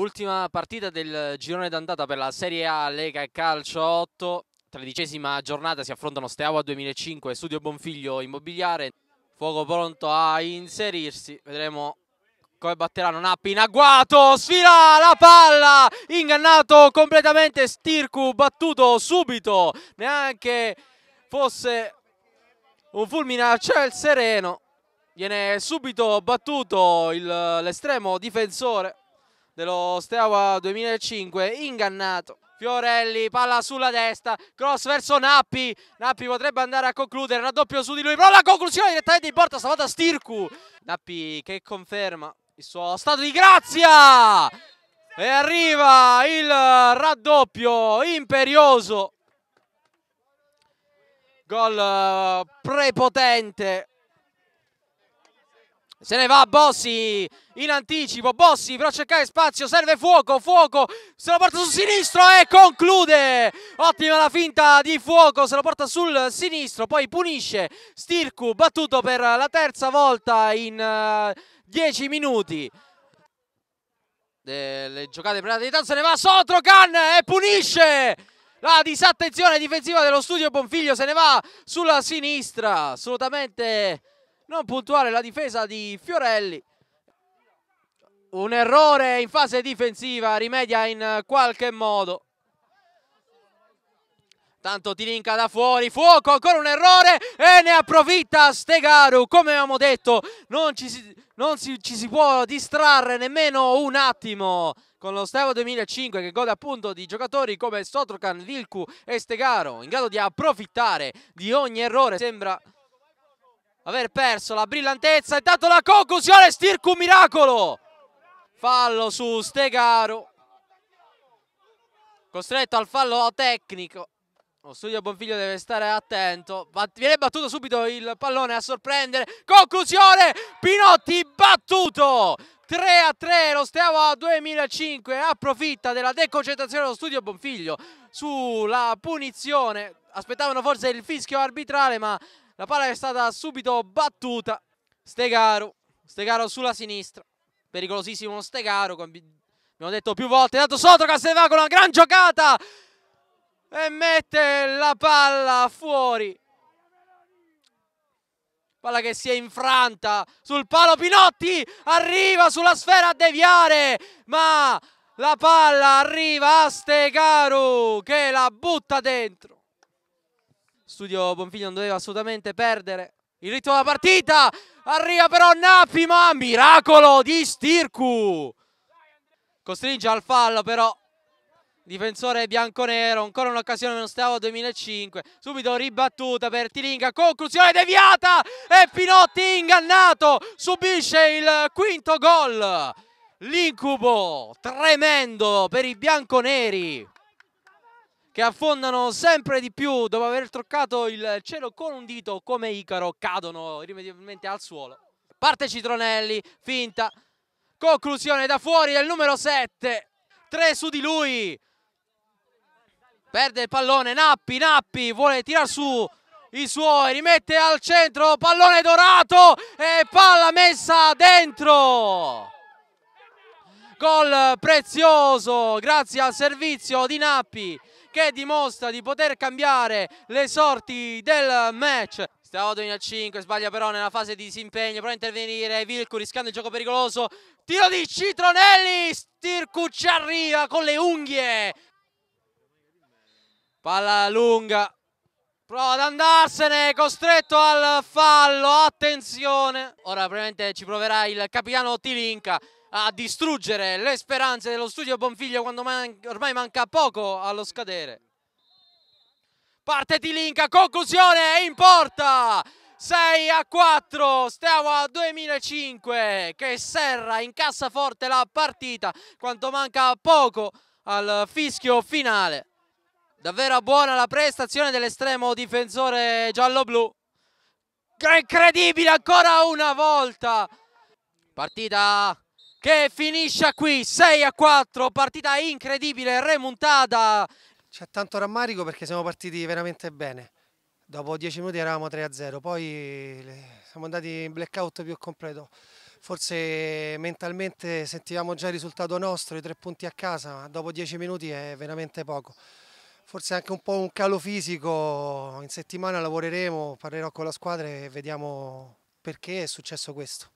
Ultima partita del girone d'andata per la Serie A Lega e Calcio 8. Tredicesima giornata si affrontano Steaua 2005 Studio Bonfiglio Immobiliare. Fuoco pronto a inserirsi. Vedremo come batteranno Nappi in agguato. Sfila la palla. Ingannato completamente Stirku. Battuto subito. Neanche fosse un fulmine a ciel sereno. Viene subito battuto l'estremo difensore dello Steaua 2005 ingannato Fiorelli, palla sulla destra, cross verso Nappi, Nappi potrebbe andare a concludere, raddoppio su di lui, però la conclusione direttamente in porta, stavolta Stircu. Nappi che conferma il suo stato di grazia e arriva il raddoppio imperioso. Gol eh, prepotente se ne va Bossi in anticipo, Bossi però cercare spazio, serve fuoco, fuoco, se lo porta sul sinistro e conclude! Ottima la finta di fuoco, se lo porta sul sinistro, poi punisce Stirku, battuto per la terza volta in 10 uh, eh, minuti. Eh, le giocate prima di tanto se ne va Sotrocan e punisce! La disattenzione difensiva dello studio Bonfiglio se ne va sulla sinistra, assolutamente non puntuale la difesa di Fiorelli un errore in fase difensiva rimedia in qualche modo tanto Tilinca da fuori, fuoco, ancora un errore e ne approfitta Stegaru, come abbiamo detto non, ci si, non si, ci si può distrarre nemmeno un attimo con lo Stevo 2005 che gode appunto di giocatori come Sotrocan, Vilku e Stegaru in grado di approfittare di ogni errore sembra aver perso la brillantezza. Intanto la conclusione, Stirco miracolo. Fallo su Stegaro. Costretto al fallo tecnico. Lo studio Bonfiglio deve stare attento. Viene battuto subito il pallone a sorprendere. Conclusione, Pinotti battuto. 3 a 3, lo Steaua 2005 approfitta della deconcentrazione dello studio Bonfiglio sulla punizione. Aspettavano forse il fischio arbitrale, ma la palla è stata subito battuta. Stegaro, Stegaro sulla sinistra. Pericolosissimo Stegaro, abbiamo detto più volte. È Dato sotto Castelvà con una gran giocata. E mette la palla fuori. Palla che si è infranta sul palo Pinotti, arriva sulla sfera a deviare, ma la palla arriva a Stegaru che la butta dentro. Studio Bonfiglio non doveva assolutamente perdere. Il ritmo della partita. Arriva però Nappi, ma miracolo di Stircu. Costringe al fallo però. Difensore bianconero, ancora un'occasione non stava 2005. Subito ribattuta per Tilinga, conclusione deviata e Finotti ingannato. Subisce il quinto gol. L'incubo tremendo per i bianconeri che affondano sempre di più dopo aver toccato il cielo con un dito come Icaro, cadono irrimediabilmente al suolo. Parte Citronelli, finta, conclusione da fuori del numero 7, 3 su di lui. Perde il pallone, Nappi, Nappi vuole tirar su i suoi, rimette al centro, pallone dorato e palla messa dentro gol prezioso grazie al servizio di Nappi che dimostra di poter cambiare le sorti del match. Stavodovin a 5, sbaglia però nella fase di disimpegno, prova a intervenire Vilcu rischiando il gioco pericoloso, tiro di Citronelli, Stircu ci arriva con le unghie, palla lunga, prova ad andarsene, costretto al fallo, attenzione, ora probabilmente ci proverà il capitano Tilinka, a distruggere le speranze dello studio Bonfiglio quando man ormai manca poco allo scadere. Parte di Linca, conclusione in porta! 6 a 4, stiamo a 2005 che serra in cassaforte la partita quanto manca poco al fischio finale. Davvero buona la prestazione dell'estremo difensore giallo-blu. Incredibile ancora una volta. Partita che finisce qui 6 a 4 partita incredibile remontata c'è tanto rammarico perché siamo partiti veramente bene dopo 10 minuti eravamo 3 a 0 poi siamo andati in blackout più completo forse mentalmente sentivamo già il risultato nostro i tre punti a casa ma dopo 10 minuti è veramente poco forse anche un po' un calo fisico in settimana lavoreremo parlerò con la squadra e vediamo perché è successo questo